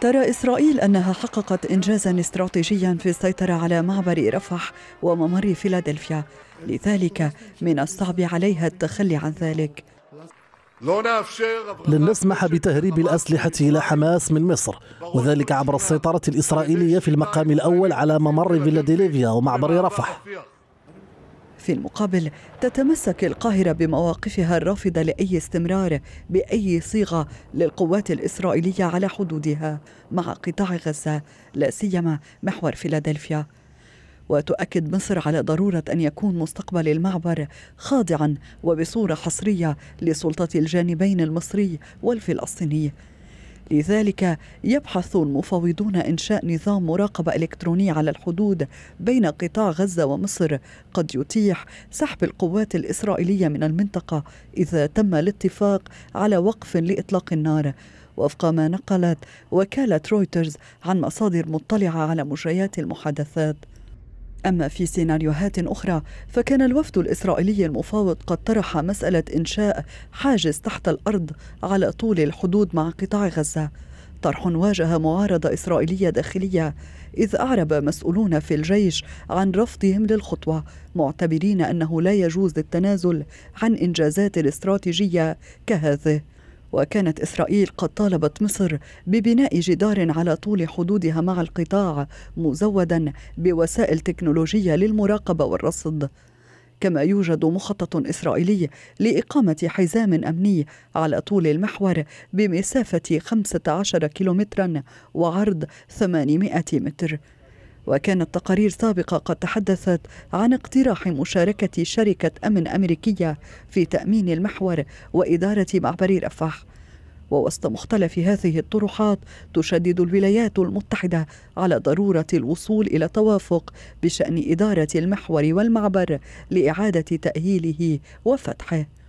ترى إسرائيل أنها حققت إنجازا استراتيجيا في السيطرة على معبر رفح وممر فيلادلفيا لذلك من الصعب عليها التخلي عن ذلك لن نسمح بتهريب الأسلحة إلى حماس من مصر وذلك عبر السيطرة الإسرائيلية في المقام الأول على ممر فيلادلفيا ومعبر رفح في المقابل تتمسك القاهرة بمواقفها الرافضة لأي استمرار بأي صيغة للقوات الإسرائيلية على حدودها مع قطاع غزة لا سيما محور فيلادلفيا وتؤكد مصر على ضرورة أن يكون مستقبل المعبر خاضعا وبصورة حصرية لسلطة الجانبين المصري والفلسطيني لذلك يبحث المفاوضون إنشاء نظام مراقبة إلكترونية على الحدود بين قطاع غزة ومصر قد يتيح سحب القوات الإسرائيلية من المنطقة إذا تم الاتفاق على وقف لإطلاق النار وفق ما نقلت وكالة رويترز عن مصادر مطلعة على مجريات المحادثات أما في سيناريوهات أخرى فكان الوفد الإسرائيلي المفاوض قد طرح مسألة إنشاء حاجز تحت الأرض على طول الحدود مع قطاع غزة طرح واجه معارضة إسرائيلية داخلية إذ أعرب مسؤولون في الجيش عن رفضهم للخطوة معتبرين أنه لا يجوز التنازل عن إنجازات استراتيجية كهذه وكانت إسرائيل قد طالبت مصر ببناء جدار على طول حدودها مع القطاع مزودا بوسائل تكنولوجية للمراقبة والرصد كما يوجد مخطط إسرائيلي لإقامة حزام أمني على طول المحور بمسافة 15 كيلومترا وعرض 800 متر وكانت تقارير سابقة قد تحدثت عن اقتراح مشاركة شركة أمن أمريكية في تأمين المحور وإدارة معبر رفح ووسط مختلف هذه الطروحات تشدد الولايات المتحده على ضروره الوصول الى توافق بشان اداره المحور والمعبر لاعاده تاهيله وفتحه